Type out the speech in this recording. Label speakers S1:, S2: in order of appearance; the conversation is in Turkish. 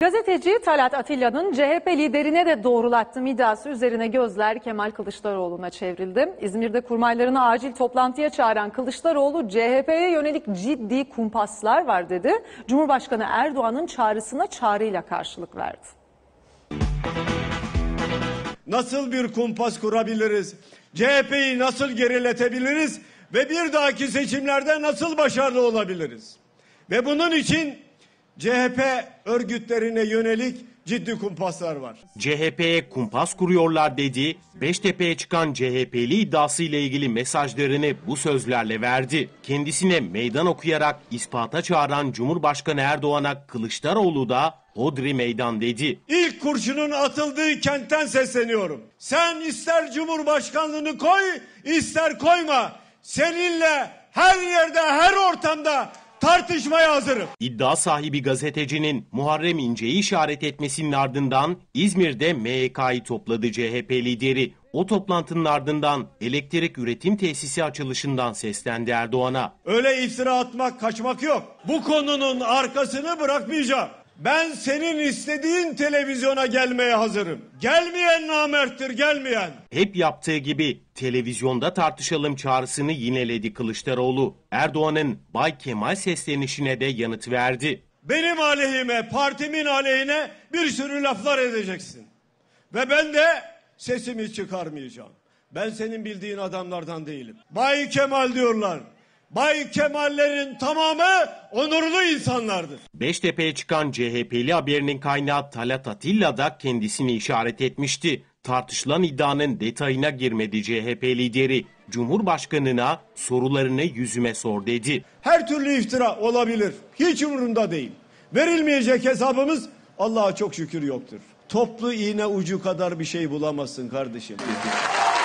S1: Gazeteci Talat Atilla'nın CHP liderine de doğrulattım iddiası üzerine gözler Kemal Kılıçdaroğlu'na çevrildi. İzmir'de kurmaylarını acil toplantıya çağıran Kılıçdaroğlu CHP'ye yönelik ciddi kumpaslar var dedi. Cumhurbaşkanı Erdoğan'ın çağrısına çağrıyla karşılık verdi.
S2: Nasıl bir kumpas kurabiliriz? CHP'yi nasıl geriletebiliriz? Ve bir dahaki seçimlerde nasıl başarılı olabiliriz? Ve bunun için CHP örgütlerine yönelik ciddi kumpaslar var.
S1: CHP'ye kumpas kuruyorlar dedi. Beştepe'ye çıkan CHP'li iddiası ile ilgili mesajlarını bu sözlerle verdi. Kendisine meydan okuyarak ispata çağıran Cumhurbaşkanı Erdoğan'a Kılıçdaroğlu da Hodri meydan dedi.
S2: İlk kurşunun atıldığı kentten sesleniyorum. Sen ister Cumhurbaşkanlığını koy, ister koyma. Seninle her yerde, her ortamda tartışmaya hazırım.
S1: İddia sahibi gazetecinin Muharrem İnce'yi işaret etmesinin ardından İzmir'de MYK'yı topladı CHP lideri. O toplantının ardından elektrik üretim tesisi açılışından seslendi Erdoğan'a. Öyle
S2: iftira atmak, kaçmak yok. Bu konunun arkasını bırakmayacağım. Ben senin istediğin televizyona gelmeye hazırım. Gelmeyen namerttir gelmeyen.
S1: Hep yaptığı gibi televizyonda tartışalım çağrısını yineledi Kılıçdaroğlu. Erdoğan'ın Bay Kemal seslenişine de yanıt verdi. Benim aleyhime, partimin
S2: aleyhine bir sürü laflar edeceksin. Ve ben de sesimi çıkarmayacağım. Ben senin bildiğin adamlardan değilim. Bay Kemal diyorlar. Bay Kemallerin tamamı onurlu insanlardır.
S1: Beştepe'ye çıkan CHP'li haberinin kaynağı Talat Atilla da kendisini işaret etmişti. Tartışılan iddianın detayına girmedi CHP lideri. Cumhurbaşkanına sorularını yüzüme sor dedi.
S2: Her türlü iftira olabilir. Hiç umurumda değil. Verilmeyecek hesabımız Allah'a çok şükür yoktur. Toplu iğne ucu kadar bir şey bulamazsın kardeşim.